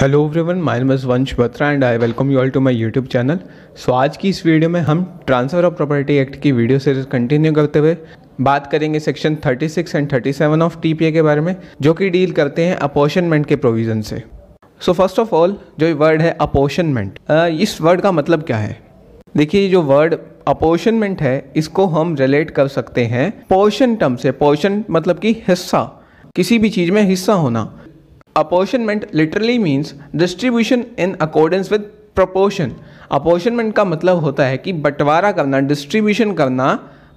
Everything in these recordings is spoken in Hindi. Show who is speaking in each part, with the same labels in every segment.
Speaker 1: hello everyone my name is Vansh Batra and I welcome you all to my YouTube channel so आज की इस वीडियो में हम ट्रांसफ़र ऑफ प्रॉपर्टी एक्ट की वीडियो सीरीज कंटिन्यू करते हुए बात करेंगे सेक्शन 36 एंड 37 ऑफ टीपीए के बारे में जो कि डील करते हैं अपोर्शनमेंट के प्रोविज़न से सो फर्स्ट ऑफ ऑल जो वर्ड है अपोर्शनमेंट इस वर्ड का मतलब क्या है देखिए जो वर्ड अपोर्शनमेंट है इसको हम रिलेट कर सकते हैं पोर्शन टर्म से पोर्शन मतलब कि हिस्सा किसी भी चीज़ में हिस्सा होना apportionment literally means distribution in accordance with proportion apportionment का मतलब होता है कि बंटवारा करना डिस्ट्रीब्यूशन करना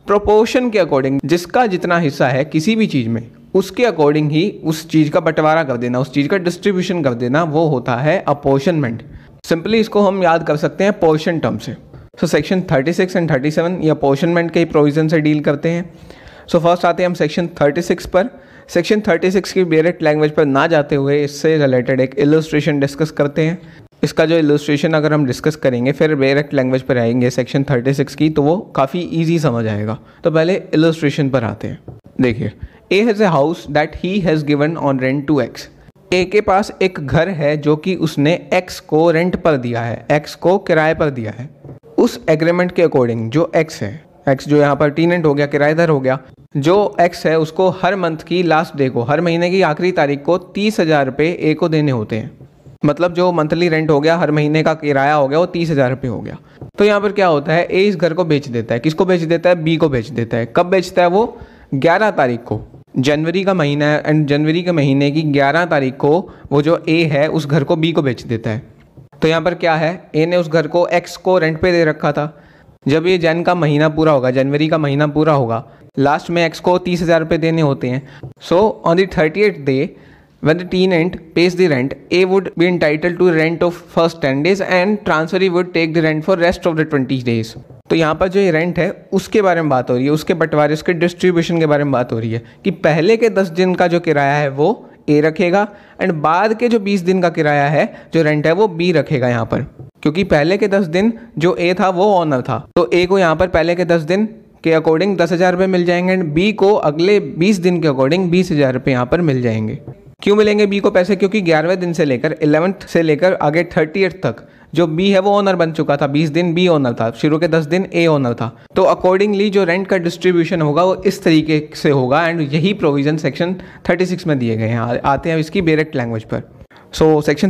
Speaker 1: प्रोपोर्शन के अकॉर्डिंग जिसका जितना हिस्सा है किसी भी चीज़ में उसके अकॉर्डिंग ही उस चीज़ का बंटवारा कर देना उस चीज़ का डिस्ट्रीब्यूशन कर देना वो होता है अपोर्शनमेंट सिंपली इसको हम याद कर सकते हैं पोर्शन टर्म से सो सेक्शन 36 एंड 37 ये अपोर्शनमेंट के ही प्रोविज़न से डील करते हैं सो so, फर्स्ट आते हैं हम सेक्शन 36 पर सेक्शन 36 की डायरेक्ट लैंग्वेज पर ना जाते हुए इससे रिलेटेड एक इलस्ट्रेशन डिस्कस करते हैं इसका जो इलस्ट्रेशन अगर हम डिस्कस करेंगे फिर डायरेक्ट लैंग्वेज पर आएंगे सेक्शन 36 की तो वो काफ़ी ईजी समझ आएगा तो पहले इलस्ट्रेशन पर आते हैं देखिए A has a house that he has given on rent to X A के पास एक घर है जो कि उसने एक्स को रेंट पर दिया है एक्स को किराए पर दिया है उस एग्रीमेंट के अकॉर्डिंग जो एक्स है एक्स जो यहाँ पर टीनेंट हो गया किराएदार हो गया जो एक्स है उसको हर मंथ की लास्ट डे को हर महीने की आखिरी तारीख को तीस हज़ार रुपये ए को देने होते हैं मतलब जो मंथली रेंट हो गया हर महीने का किराया हो गया वो तीस हज़ार रुपये हो गया तो यहाँ पर क्या होता है ए इस घर को बेच देता है किसको बेच देता है बी को बेच देता है कब बेचता है वो ग्यारह तारीख को जनवरी का महीना है एंड जनवरी के महीने की ग्यारह तारीख को वो जो ए है उस घर को बी को बेच देता है तो यहाँ पर क्या है ए ने उस घर को एक्स को रेंट पे दे रखा था जब ये जैन का महीना पूरा होगा जनवरी का महीना पूरा होगा लास्ट में एक्स को तीस हज़ार रुपये देने होते हैं so on the thirty eight day when pays the rent A would be entitled to rent of first ten days and transfer E would take the rent for rest of the twenty days तो यहाँ पर जो ये रेंट है उसके बारे में बात हो रही है उसके बंटवारे उसके डिस्ट्रीब्यूशन के बारे में बात हो रही है कि पहले के दस दिन का जो किराया है वो ए रखेगा एंड बाद के जो बीस दिन का किराया है जो रेंट है वो बी रखेगा यहाँ पर क्योंकि पहले के दस दिन जो ए था वो ऑनर था तो ए को यहाँ पर पहले के दस दिन के अकॉर्डिंग दस हज़ार रुपये मिल जाएंगे एंड बी को अगले बीस दिन के अकॉर्डिंग बीस हज़ार रुपये यहाँ पर मिल जाएंगे क्यों मिलेंगे बी को पैसे क्योंकि ग्यारहवें दिन से लेकर इलेवंथ से लेकर आगे थर्टी तक जो बी है वो ऑनर बन चुका था बीस दिन बी ऑनर था शुरू के दस दिन ए ऑनर था तो अकॉर्डिंगली जो रेंट का डिस्ट्रीब्यूशन होगा वो इस तरीके से होगा एंड यही प्रोविज़न सेक्शन थर्टी सिक्स में दिए गए हैं आते हैं इसकी बेरेक्ट लैंग्वेज पर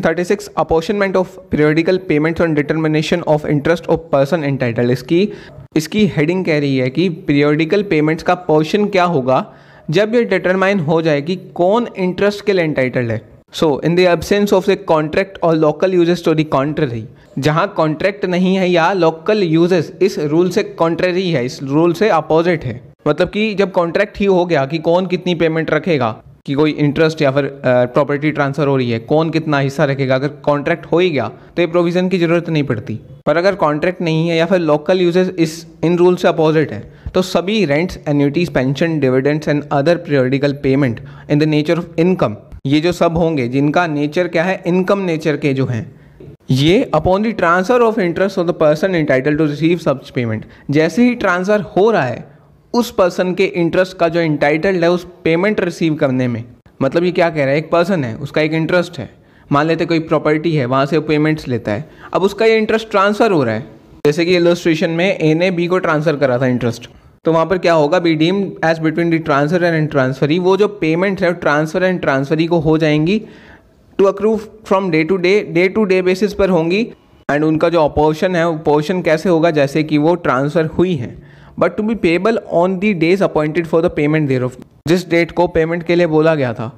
Speaker 1: thirty six apportionment of periodical periodical on determination of interest of person entitled इसकी इसकी हेडिंग कह रही है कि पीरियडिकल पेमेंट्स का पोर्शन क्या होगा जब ये डिटरमाइन हो जाए कि कौन इंटरेस्ट के लिए एंटाइटल्ड है so in the absence of a contract और local usages to the contrary जहाँ कॉन्ट्रैक्ट नहीं है या लोकल यूजेस इस रूल से कॉन्ट्ररी है इस रूल से अपोजिट है मतलब कि जब कॉन्ट्रैक्ट ही हो गया कि कौन कितनी पेमेंट रखेगा कि कोई इंटरेस्ट या फिर प्रॉपर्टी ट्रांसफ़र हो रही है कौन कितना हिस्सा रखेगा अगर कॉन्ट्रैक्ट हो ही गया तो ये प्रोविज़न की ज़रूरत नहीं पड़ती पर अगर कॉन्ट्रैक्ट नहीं है या फिर लोकल यूजेस इस इन रूल से अपोजिट है तो सभी rents annuities pension dividends and other periodical payment in the nature of income ये जो सब होंगे जिनका नेचर क्या है इनकम नेचर के जो हैं ये upon the transfer of interest of the person entitled to receive सब्स पेमेंट जैसे ही ट्रांसफ़र हो रहा है उस पर्सन के इंटरेस्ट का जो इंटाइटल्ड है उस पेमेंट रिसीव करने में मतलब ये क्या कह रहा है एक पर्सन है उसका एक इंटरेस्ट है मान लेते कोई प्रॉपर्टी है वहाँ से वो पेमेंट्स लेता है अब उसका ये इंटरेस्ट ट्रांसफ़र हो रहा है जैसे कि इलोस्ट्रेशन में ए ने बी को ट्रांसफ़र करा था इंटरेस्ट तो वहाँ पर क्या होगा be deem as between the transfer and transferee वो जो पेमेंट है ट्रांसफ़र एंड ट्रांसफरी को हो जाएंगी to accrue from day to day day to day basis पर होंगी एंड उनका जो अपोर्शन है वो पोर्शन कैसे होगा जैसे कि वो ट्रांसफ़र हुई हैं but to be payable on the days appointed for the payment thereof जिस डेट को पेमेंट के लिए बोला गया था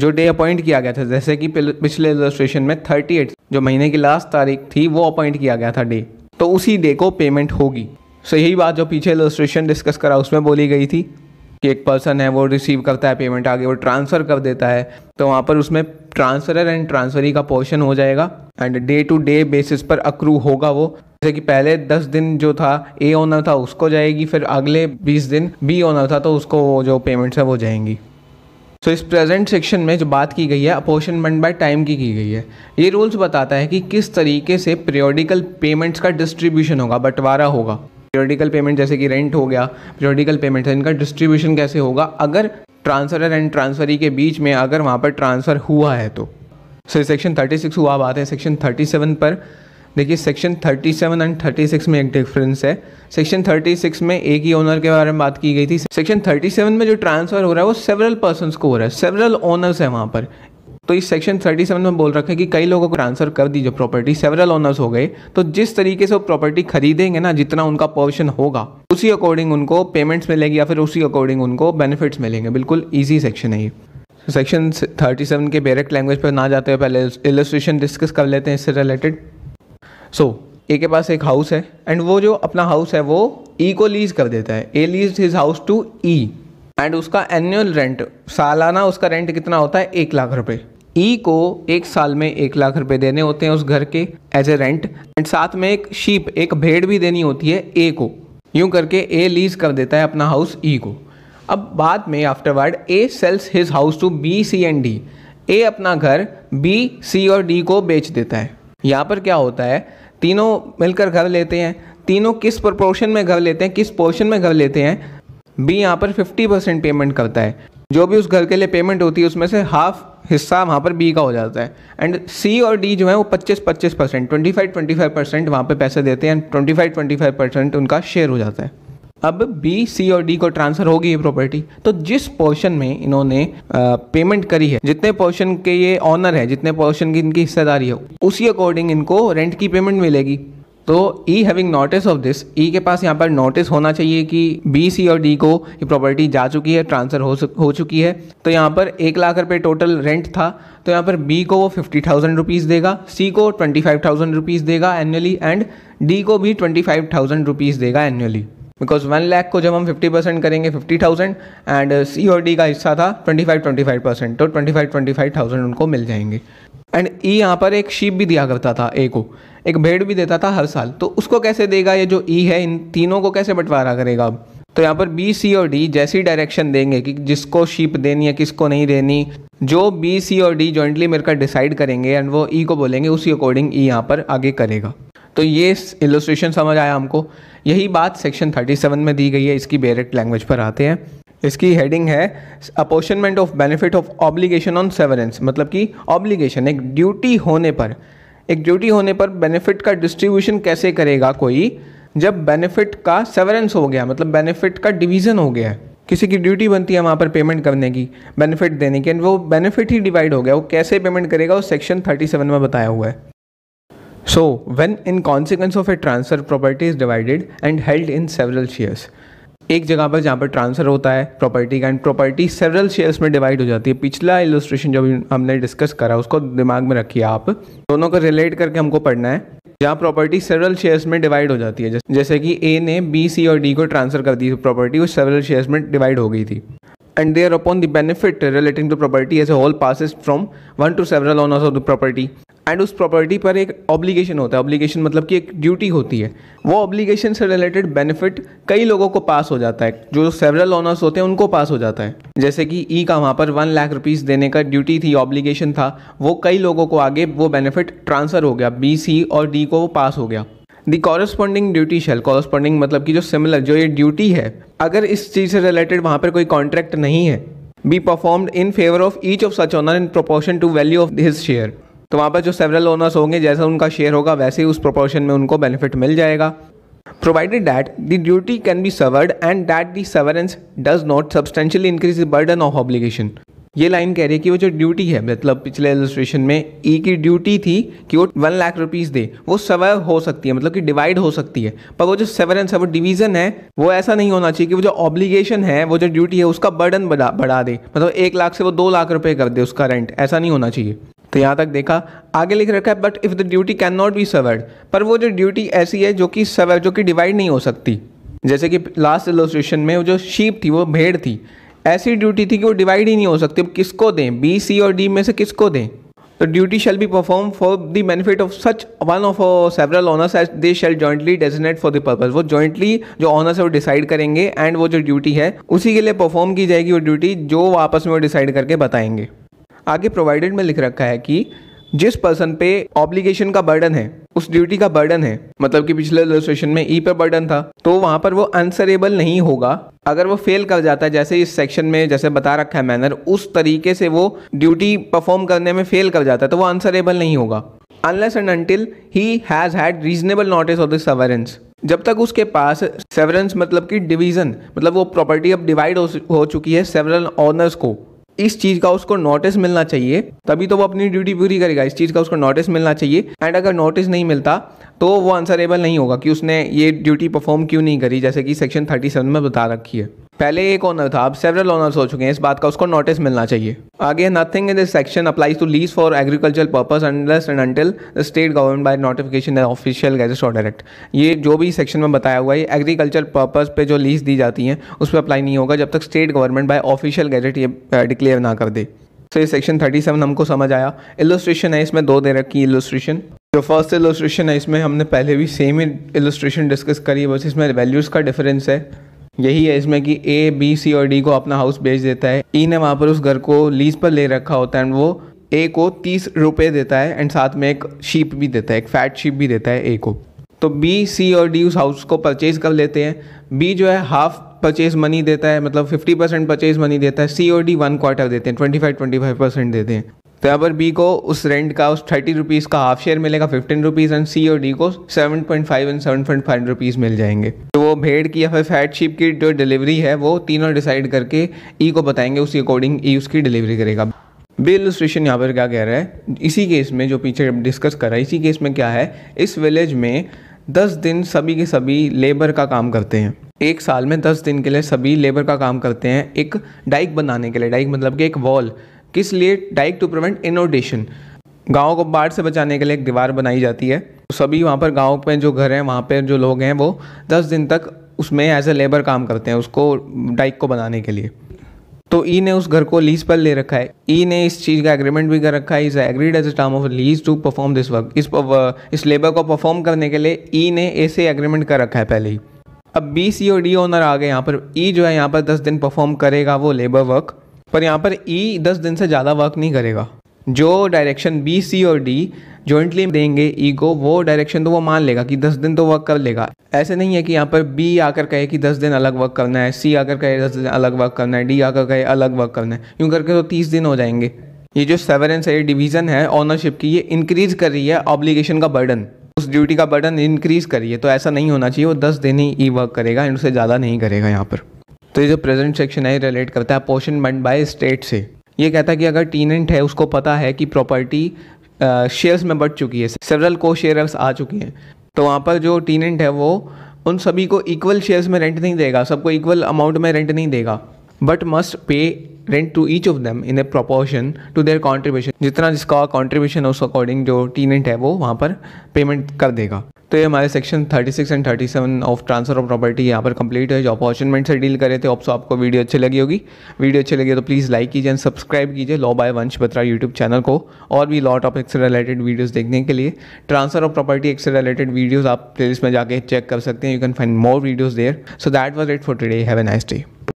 Speaker 1: जो डे अपॉइंट किया गया था जैसे कि पिछले रजिस्ट्रेशन में थर्टी एट जो महीने की लास्ट तारीख थी वो अपॉइंट किया गया था डे तो उसी डे को पेमेंट होगी सो so, यही बात जो पीछे रजिस्ट्रेशन डिस्कस करा उसमें बोली गई थी कि एक पर्सन है वो रिसीव करता है पेमेंट आगे वो ट्रांसफ़र कर देता है तो वहाँ पर उसमें ट्रांसफर एंड ट्रांसफरी का पोर्शन हो जाएगा and day to day basis पर अक्रू होगा वो जैसे कि पहले दस दिन जो था ए होना था उसको जाएगी फिर अगले बीस दिन बी ऑनर था तो उसको जो पेमेंट्स है वो जाएंगी सो so, इस प्रेजेंट सेक्शन में जो बात की गई है अपोर्शनमेंट बाय टाइम की की गई है ये रूल्स बताता है कि किस तरीके से पीरियोडिकल पेमेंट्स का डिस्ट्रीब्यूशन होगा बंटवारा होगा पीरियोडिकल पेमेंट जैसे कि रेंट हो गया पीरियोडिकल पेमेंट है इनका डिस्ट्रीब्यूशन कैसे होगा अगर ट्रांसफर एंड ट्रांसफरी के बीच में अगर वहाँ पर ट्रांसफ़र हुआ है तो सो सेक्शन सेक्शन सिक्स हुआ बात है सेक्शन सेवन पर देखिए सेक्शन 37 एंड 36 में एक डिफरेंस है सेक्शन 36 में एक ही ओनर के बारे में बात की गई थी सेक्शन 37 में जो ट्रांसफ़र हो रहा है वो सेवरल पर्सन को हो रहा है सेवरल ओनर्स है वहाँ पर तो इस सेक्शन 37 में बोल रखा है कि कई लोगों को ट्रांसफ़र कर दी जो प्रॉपर्टी सेवरल ओनर्स हो गए तो जिस तरीके से वो प्रॉपर्टी खरीदेंगे ना जितना उनका पोर्शन होगा उसी अकॉर्डिंग उनको पेमेंट्स मिलेगी या फिर उसी अकॉर्डिंग उनको बेनिफिट्स मिलेंगे बिल्कुल ईजी सेक्शन है ये सेक्शन 37 के डायरेक्ट लैंग्वेज पर ना जाते हुए पहले इलस्ट्रेशन डिस्कस कर लेते हैं इससे रिलेटेड सो so, ए के पास एक हाउस है एंड वो जो अपना हाउस है वो ई e को लीज कर देता है A lease his house to E and उसका एनुअल रेंट सालाना उसका रेंट कितना होता है एक लाख रुपए ई e को एक साल में एक लाख रुपए देने होते हैं उस घर के एज ए रेंट एंड साथ में एक शीप एक भेड़ भी देनी होती है ए को यूं करके ए लीज कर देता है अपना हाउस ई e को अब बाद में afterward A sells his house to B C and D A अपना घर बी सी और डी को बेच देता है यहाँ पर क्या होता है तीनों मिलकर घर लेते हैं तीनों किस प्रपोर्शन में घर लेते हैं किस पोर्शन में घर लेते हैं बी यहाँ पर फिफ्टी परसेंट पेमेंट करता है जो भी उस घर के लिए पेमेंट होती है उसमें से हाफ हिस्सा वहाँ पर बी का हो जाता है एंड सी और डी जो है वो 25 25 percent twenty five twenty five percent वहाँ पर पैसे देते हैं and twenty five twenty five percent उनका शेयर हो जाता है अब बी सी और डी को ट्रांसफर होगी ये प्रॉपर्टी तो जिस पोर्शन में इन्होंने पेमेंट करी है जितने पोर्शन के ये ऑनर है जितने पोर्शन की इनकी हिस्सेदारी है उसी अकॉर्डिंग इनको रेंट की पेमेंट मिलेगी तो E having notice of this E के पास यहाँ पर नोटिस होना चाहिए कि बी सी और डी को ये प्रॉपर्टी जा चुकी है ट्रांसफ़र हो हो चुकी है तो यहाँ पर एक लाख रुपये टोटल रेंट था तो यहाँ पर बी को वो फिफ्टी थाउजेंड रुपीज़ देगा सी को ट्वेंटी फाइव थाउजेंड रुपीज़ देगा एनुअली एंड डी को भी ट्वेंटी फाइव थाउजेंड रुपीज़ देगा एनुअली बिकॉज वन लैख को जब हम फिफ्टी परसेंट करेंगे फिफ्टी थाउजेंड एंड सी और डी का हिस्सा था twenty five twenty five percent तो twenty five twenty five thousand उनको मिल जाएंगे एंड ई e यहाँ पर एक शीप भी दिया करता था ए को एक भेड़ भी देता था हर साल तो उसको कैसे देगा ये जो ई e है इन तीनों को कैसे बंटवारा करेगा अब तो यहाँ पर बी सी और डी जैसी डायरेक्शन देंगे कि जिसको शीप देनी है किसको नहीं देनी जो बी सी और डी जॉइंटली मिलकर डिसाइड करेंगे एंड वो ई e को बोलेंगे उसी अकॉर्डिंग ई e यहाँ पर आगे करेगा तो ये इलस्ट्रेशन समझ आया हमको यही बात सेक्शन 37 में दी गई है इसकी बेरेट लैंग्वेज पर आते हैं इसकी हेडिंग है apportionment of benefit of obligation on severance मतलब कि ऑब्लिगेशन एक ड्यूटी होने पर एक ड्यूटी होने पर बेनिफिट का डिस्ट्रीब्यूशन कैसे करेगा कोई जब बेनिफिट का सेवरेंस हो गया मतलब बेनिफिट का डिवीज़न हो गया है किसी की ड्यूटी बनती है वहाँ पर पेमेंट करने की बेनिफिट देने की एंड वो बेनिफिट ही डिवाइड हो गया वो कैसे पेमेंट करेगा वो सेक्शन 37 में बताया हुआ है so when in consequence of a transfer property is divided and held in several shares एक जगह पर जहाँ पर ट्रांसफर होता है प्रॉपर्टी का एंड प्रॉपर्टी सेवरल शेयर्स में डिवाइड हो जाती है पिछला इलस्ट्रेशन जब हमने डिस्कस करा उसको दिमाग में रखिए आप दोनों को रिलेट करके हमको पढ़ना है जहाँ प्रॉपर्टी सेवरल शेयर्स में डिवाइड हो जाती है जैसे कि ए ने बी सी और डी को ट्रांसफर कर दी प्रॉपर्टी वो सेवरल शेयर्स में डिवाइड हो गई थी and thereupon the benefit relating to property as a whole passes from one to several owners of the property and उस प्रॉपर्टी पर एक ऑब्लिगेशन होता है ऑब्लिगेशन मतलब कि एक ड्यूटी होती है वो ऑब्लिगेशन से रिलेटेड बेनिफिट कई लोगों को पास हो जाता है जो सेवरल ऑनर्स होते हैं उनको पास हो जाता है जैसे कि ई e का वहाँ पर वन लाख रुपीज़ देने का ड्यूटी थी ऑब्लिगेशन था वो कई लोगों को आगे वो बेनिफिट ट्रांसफ़र हो गया बी सी और डी को वो पास हो गया the corresponding duty shall corresponding मतलब कि जो सिमिलर जो ये ड्यूटी है अगर इस चीज़ से रिलेटेड वहाँ पर कोई कॉन्ट्रैक्ट नहीं है be performed in favour of each of such owner in proportion to value of his share तो वहाँ पर जो सेवरल ओनर्स होंगे जैसा उनका शेयर होगा वैसे ही उस प्रोपोर्शन में उनको बेनिफिट मिल जाएगा provided that the duty can be severed and that the severance does not substantially increase the burden of obligation ये लाइन कह रही है कि वो जो ड्यूटी है मतलब पिछले एलिस्ट्रेशन में ई e की ड्यूटी थी कि वो वन लाख रुपीज़ दे वो सवर हो सकती है मतलब कि डिवाइड हो सकती है पर वो जो सेवरेंस है वो डिवीज़न है वो ऐसा नहीं होना चाहिए कि वो जो ऑब्लिगेशन है वो जो ड्यूटी है उसका बर्डन बढ़ा बढ़ा दे मतलब एक लाख से वो दो लाख रुपये कर दे उसका रेंट ऐसा नहीं होना चाहिए तो यहाँ तक देखा आगे लिख रखा है but if the duty cannot be severed पर वो जो ड्यूटी ऐसी है जो कि सवर जो कि डिवाइड नहीं हो सकती जैसे कि लास्ट एलोस्ट्रेशन में वो जो शीप थी वो भेड़ थी ऐसी ड्यूटी थी कि वो डिवाइड ही नहीं हो सकती अब किसको दें बी सी और डी में से किसको दें तो duty shall be perform for the benefit of such one of several owners as they shall jointly designate for the purpose वो जॉइंटली जो ऑनर्स है वो डिसाइड करेंगे एंड वो जो ड्यूटी है उसी के लिए परफॉर्म की जाएगी वो ड्यूटी जो आपस में वो डिसाइड करके बताएंगे आगे प्रोवाइडेड में लिख रखा है कि जिस पर्सन पे ऑब्लिगेशन का बर्डन है उस ड्यूटी का बर्डन है मतलब कि पिछले रजिस्ट्रेशन में ई पर बर्डन था तो वहां पर वो आंसरेबल नहीं होगा अगर वो फेल कर जाता है जैसे इस सेक्शन में जैसे बता रखा है मैनर उस तरीके से वो ड्यूटी परफॉर्म करने में फेल कर जाता है तो वो आंसरेबल नहीं होगा unless and until he has had reasonable notice of the severance जब तक उसके पास सेवरेंस मतलब कि डिवीज़न मतलब वो प्रॉपर्टी अब डिवाइड हो, हो चुकी है सेवरल ऑनर्स को इस चीज़ का उसको नोटिस मिलना चाहिए तभी तो वो अपनी ड्यूटी पूरी करेगा इस चीज़ का उसको नोटिस मिलना चाहिए एंड अगर नोटिस नहीं मिलता तो वो आंसरेबल नहीं होगा कि उसने ये ड्यूटी परफॉर्म क्यों नहीं करी जैसे कि सेक्शन 37 में बता रखी है पहले एक ऑनर था अब सेवरल ऑनर्स हो चुके हैं इस बात का उसको नोटिस मिलना चाहिए आगे nothing in this section applies to lease for agriculture purpose unless and until state government by notification official gazette order act ये जो भी सेक्शन में बताया हुआ है एग्रीकल्चर पर्पज पे जो लीज दी जाती है उस पर अप्लाई नहीं होगा जब तक state government by official gazette ये डिक्लेयर ना कर दे तो ये सेक्शन 37 हमको समझ आया इलोस्ट्रेशन है इसमें दो दे रखी इलोस्ट्रेशन तो फर्स्ट इलोस्ट्रेशन है इसमें हमने पहले भी सेम ही इलस्ट्रेशन डिस्कस करी है बस इसमें वैल्यूज़ का डिफरेंस है यही है इसमें कि ए बी सी और डी को अपना हाउस बेच देता है ई e ने वहाँ पर उस घर को लीज पर ले रखा होता है एंड वो ए को तीस रुपये देता है एंड साथ में एक शीप भी देता है एक फैट शीप भी देता है ए को तो बी सी और डी उस हाउस को परचेज़ कर लेते हैं बी जो है हाफ परचेज मनी देता है मतलब फिफ्टी परसेंट परचेज मनी देता है सी और डी वन क्वार्टर देते हैं twenty five twenty five percent देते हैं तो यहाँ पर बी को उस रेंट का उस थर्टी रुपीज़ का हाफ शेयर मिलेगा फिफ्टीन रुपीज़ एंड सी और डी को seven point five and seven point five rupees मिल जाएंगे तो वो भेड़ की या फिर फैट शिप की जो डिलीवरी है वो तीनों डिसाइड करके ई e को बताएंगे उसी अकॉर्डिंग ई e उसकी डिलीवरी करेगा बिल स्टेशन यहाँ पर क्या कह रहा है इसी केस में जो पीछे डिस्कस कर रहा है इसी केस में क्या है इस विलेज में दस दिन सभी के सभी लेबर का काम करते हैं एक साल में दस दिन के लिए सभी लेबर का काम करते हैं एक डाइक बनाने के लिए डाइक मतलब कि एक वॉल किस लिए डाइक टू प्रिवेंट इनोडेशन गाँव को बाढ़ से बचाने के लिए एक दीवार बनाई जाती है तो सभी वहाँ पर गाँव पे जो घर हैं वहाँ पर जो लोग हैं वो दस दिन तक उसमें एज ए लेबर काम करते हैं उसको डाइक को बनाने के लिए तो ई e ने उस घर को लीज पर ले रखा है ई e ने इस चीज़ का एग्रीमेंट भी कर रखा है is agreed as a term of lease to perform this work इस इस लेबर को परफॉर्म करने के लिए ई e ने ऐसे एग्रीमेंट कर रखा है पहले ही अब बी सी और डी ओनर आ गए यहाँ पर ई जो है यहाँ पर दस दिन परफॉर्म करेगा वो लेबर वर्क पर यहाँ पर ई e दस दिन से ज़्यादा वर्क नहीं करेगा जो डायरेक्शन बी सी और डी जॉइंटली देंगे ई e को वो डायरेक्शन तो वो मान लेगा कि दस दिन तो वर्क कर लेगा ऐसे नहीं है कि यहाँ पर बी आकर कहे कि दस दिन अलग वर्क करना है सी आकर कहे दस दिन अलग वर्क करना है डी आकर कहे अलग वर्क करना है यूँ करके तो तीस दिन हो जाएंगे ये जो सेवरेंस है ये डिवीज़न है ऑनरशिप की ये इंक्रीज़ कर रही है ऑब्लिगेशन का बर्डन उस ड्यूटी का बर्डन इंक्रीज़ करिए तो ऐसा नहीं होना चाहिए वो दस दिन ही ई e वर्क करेगा एंड उससे ज़्यादा नहीं करेगा यहाँ पर तो ये जो प्रेजेंट सेक्शन है रिलेट करता है अपोर्शनमेंट बाय स्टेट से ये कहता है कि अगर टीनेंट है उसको पता है कि प्रॉपर्टी शेयर्स में बढ़ चुकी है सेवरल को शेयर्स आ चुकी हैं तो वहाँ पर जो टीनेंट है वो उन सभी को इक्वल शेयर्स में रेंट नहीं देगा सबको इक्वल अमाउंट में रेंट नहीं देगा but must pay rent to each of them in a proportion to their contribution जितना जिसका कॉन्ट्रीब्यूशन है उस अकॉर्डिंग जो टीनेंट है वो वहाँ पर पेमेंट कर देगा तो ये हमारे section 36 and 37 of transfer of property यहाँ पर कंप्लीट है जो अपॉर्चुनमेंट से डील करे थे ऑप्सो तो आपको वीडियो अच्छी लगी होगी वीडियो अच्छी लगी तो प्लीज़ लाइक कीजिए एंड सब्सक्राइब कीजिए law by Vansh Batra YouTube channel को और भी लॉ टॉपिक से रिलेटेड वीडियोज़ देखने के लिए ट्रांसफर ऑफ प्रॉपर्टी एक से रिलेटेड वीडियोज़ आप प्लेलिस्ट में जाकर चेक कर सकते हैं you can find more videos there so that was it for today have a nice day